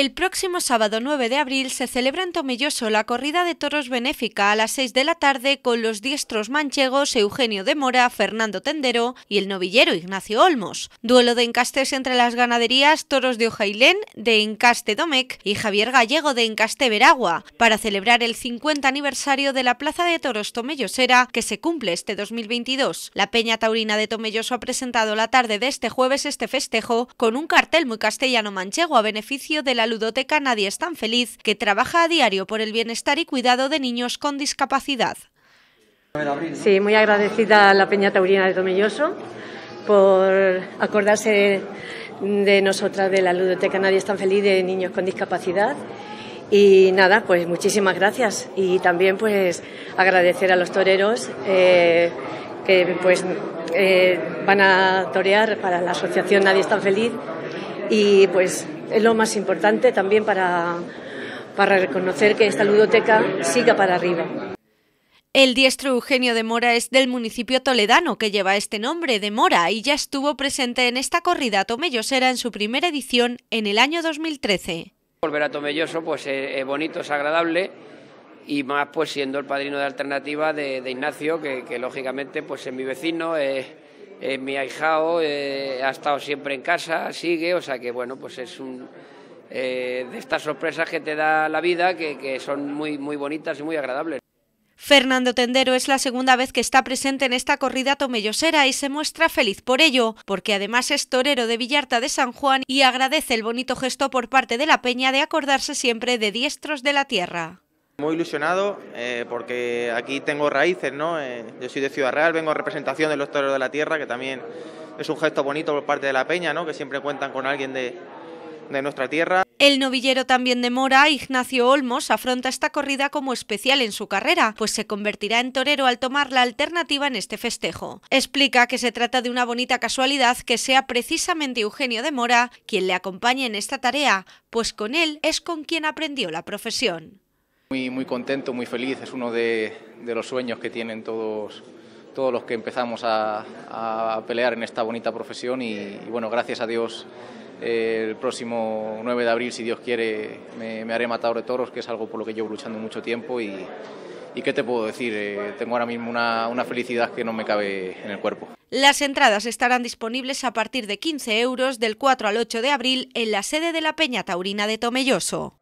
El próximo sábado 9 de abril se celebra en Tomelloso la corrida de toros benéfica a las 6 de la tarde con los diestros manchegos Eugenio de Mora, Fernando Tendero y el novillero Ignacio Olmos. Duelo de encastes entre las ganaderías Toros de Ojailén de Encaste Domec y Javier Gallego de Encaste Veragua para celebrar el 50 aniversario de la Plaza de Toros Tomellosera que se cumple este 2022. La Peña Taurina de Tomelloso ha presentado la tarde de este jueves este festejo con un cartel muy castellano manchego a beneficio de la ludoteca Nadie es tan feliz, que trabaja a diario por el bienestar y cuidado de niños con discapacidad. Sí, muy agradecida a la Peña Taurina de Tomelloso por acordarse de nosotras de la ludoteca Nadie es tan feliz de niños con discapacidad. Y nada, pues muchísimas gracias y también pues agradecer a los toreros eh, que pues eh, van a torear para la asociación Nadie es tan feliz y pues es lo más importante también para, para reconocer que esta ludoteca siga para arriba. El diestro Eugenio de Mora es del municipio toledano que lleva este nombre de Mora y ya estuvo presente en esta corrida tomellosera en su primera edición en el año 2013. Volver a Tomelloso pues es, eh, eh, bonito, es agradable y más pues siendo el padrino de alternativa de, Ignacio que, lógicamente pues es mi vecino, es eh, mi ahijao eh, ha estado siempre en casa, sigue, o sea que bueno, pues es un, eh, de estas sorpresas que te da la vida que, son muy, muy bonitas y muy agradables. Fernando Tendero es la segunda vez que está presente en esta corrida tomellosera y se muestra feliz por ello, porque además es torero de Villarta de San Juan y agradece el bonito gesto por parte de la peña de acordarse siempre de diestros de la tierra. Muy ilusionado eh, porque aquí tengo raíces, ¿no? Eh, yo soy de Ciudad Real, vengo a representación de los toreros de la tierra, que también es un gesto bonito por parte de la peña, ¿no? Que siempre cuentan con alguien de, de nuestra tierra. El novillero también de Mora, Ignacio Olmos, afronta esta corrida como especial en su carrera, pues se convertirá en torero al tomar la alternativa en este festejo. Explica que se trata de una bonita casualidad que sea precisamente Eugenio de Mora quien le acompañe en esta tarea, pues con él es con quien aprendió la profesión. Muy, contento, muy feliz, es uno de, los sueños que tienen todos, todos los que empezamos a, pelear en esta bonita profesión y, bueno, gracias a Dios eh, el próximo 9 de abril, si Dios quiere, me, haré matador de toros, que es algo por lo que llevo luchando mucho tiempo y, qué te puedo decir, eh, tengo ahora mismo una, una felicidad que no me cabe en el cuerpo. Las entradas estarán disponibles a partir de 15 euros del 4 al 8 de abril en la sede de la Peña Taurina de Tomelloso.